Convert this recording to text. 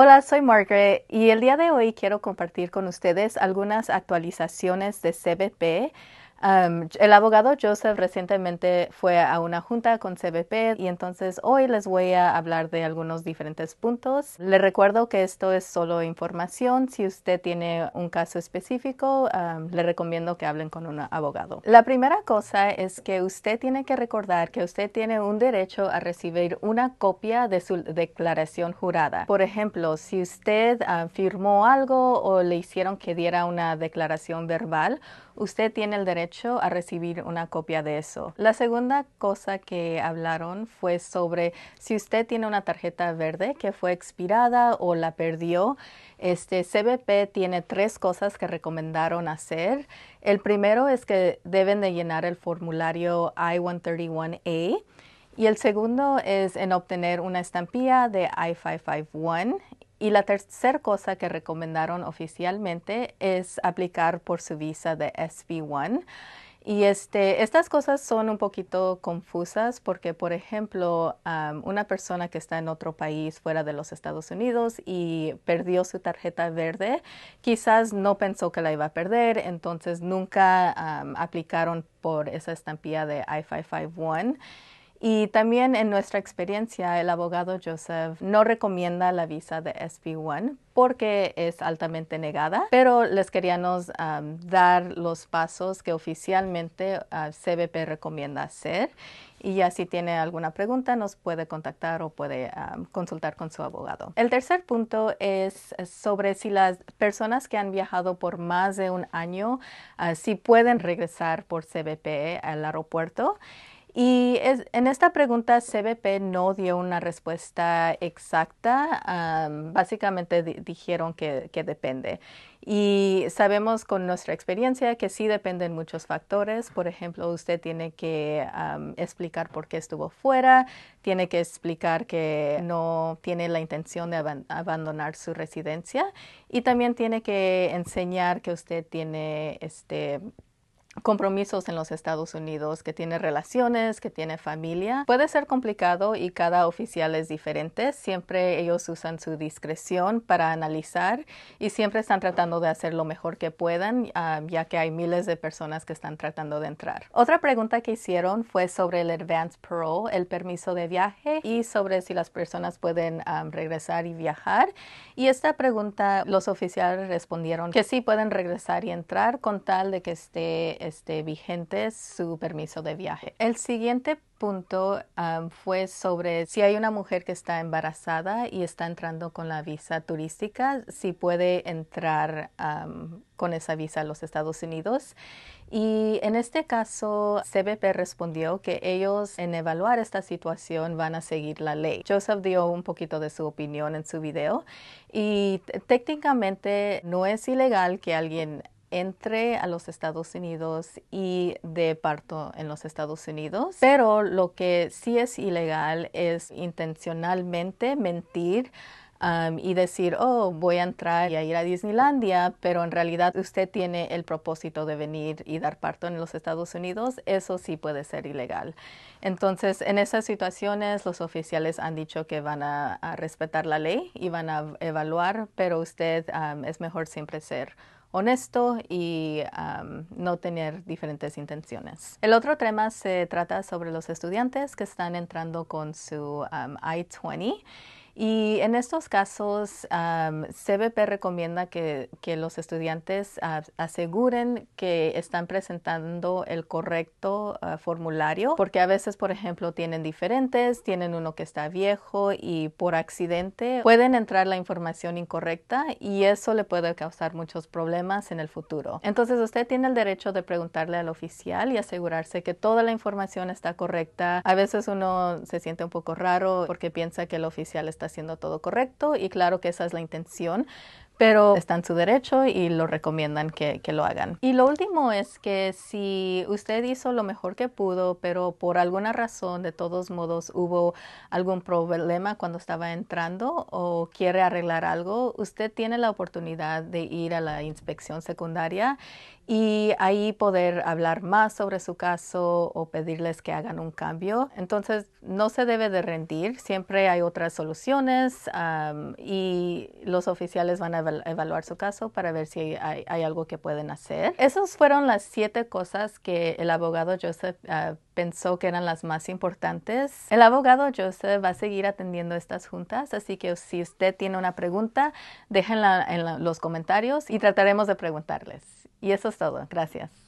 Hola, soy Margaret y el día de hoy quiero compartir con ustedes algunas actualizaciones de CBP el abogado Joseph recientemente fue a una junta con CBP y entonces hoy les voy a hablar de algunos diferentes puntos. Le recuerdo que esto es solo información. Si usted tiene un caso específico, le recomiendo que hablen con un abogado. La primera cosa es que usted tiene que recordar que usted tiene un derecho a recibir una copia de su declaración jurada. Por ejemplo, si usted ah, firmó algo o le hicieron que diera una declaración verbal, usted tiene el derecho a recibir una copia de eso. La segunda cosa que hablaron fue sobre si usted tiene una tarjeta verde que fue expirada o la perdió. Este CBP tiene tres cosas que recomendaron hacer. El primero es que deben de llenar el formulario I-131A. Y el segundo es en obtener una estampilla de I-551 y la tercera cosa que recomendaron oficialmente es aplicar por su visa de SB1. Y este, estas cosas son un poquito confusas porque, por ejemplo, una persona que está en otro país fuera de los Estados Unidos y perdió su tarjeta verde, quizás no pensó que la iba a perder, entonces nunca aplicaron por esa estampilla de I-551 y también en nuestra experiencia, el abogado Joseph no recomienda la visa de SB1 porque es altamente negada, pero les queríamos um, dar los pasos que oficialmente uh, CBP recomienda hacer. Y ya si tiene alguna pregunta nos puede contactar o puede um, consultar con su abogado. El tercer punto es sobre si las personas que han viajado por más de un año, uh, si pueden regresar por CBP al aeropuerto. Y en esta pregunta CBP no dio una respuesta exacta. básicamente dijeron que, depende. Y sabemos con nuestra experiencia que sí dependen muchos factores. Por ejemplo, usted tiene que explicar por qué estuvo fuera, tiene que explicar que no tiene la intención de abandonar su residencia y también tiene que enseñar que usted tiene este compromisos en los Estados Unidos, que tiene relaciones, que tiene familia. Puede ser complicado y cada oficial es diferente. Siempre ellos usan su discreción para analizar y siempre están tratando de hacer lo mejor que puedan, ah, ya que hay miles de personas que están tratando de entrar. Otra pregunta que hicieron fue sobre el advance parole, el permiso de viaje y sobre si las personas pueden ah, regresar y viajar. Y esta pregunta los oficiales respondieron que sí pueden regresar y entrar con tal de que esté este, vigente su permiso de viaje. El siguiente punto fue sobre si hay una mujer que está embarazada y está entrando con la visa turística, si puede entrar con esa visa a los Estados Unidos. Y en este caso, CBP respondió que ellos en evaluar esta situación van a seguir la ley. Joseph dio un poquito de su opinión en su video y técnicamente no es ilegal que alguien entre a los Estados Unidos y de parto en los Estados Unidos. Pero lo que sí es ilegal es intencionalmente mentir um, y decir, oh, voy a entrar y a ir a Disneylandia, pero en realidad usted tiene el propósito de venir y dar parto en los Estados Unidos, eso sí puede ser ilegal. Entonces, en esas situaciones, los oficiales han dicho que van a, respetar la ley y van a evaluar, pero usted um, es mejor siempre ser honesto y no tener diferentes intenciones. El otro tema se trata sobre los estudiantes que están entrando con su I-20 y en estos casos, CBP recomienda que, los estudiantes aseguren que están presentando el correcto ah, formulario, porque a veces, por ejemplo, tienen diferentes, tienen uno que está viejo y por accidente pueden entrar la información incorrecta y eso le puede causar muchos problemas en el futuro. Entonces, usted tiene el derecho de preguntarle al oficial y asegurarse que toda la información está correcta. A veces uno se siente un poco raro porque piensa que el oficial está haciendo todo correcto y claro que esa es la intención, pero está en su derecho y lo recomiendan que, lo hagan. Y lo último es que si usted hizo lo mejor que pudo, pero por alguna razón, de todos modos, hubo algún problema cuando estaba entrando o quiere arreglar algo, usted tiene la oportunidad de ir a la inspección secundaria y ahí poder hablar más sobre su caso o pedirles que hagan un cambio. Entonces, no se debe de rendir, siempre hay otras soluciones y los oficiales van a evaluar su caso para ver si hay, algo que pueden hacer. Esas fueron las siete cosas que el abogado Joseph ah, pensó que eran las más importantes. El abogado Joseph va a seguir atendiendo estas juntas, así que si usted tiene una pregunta, déjenla en los comentarios y trataremos de preguntarles. Y eso es todo. Gracias.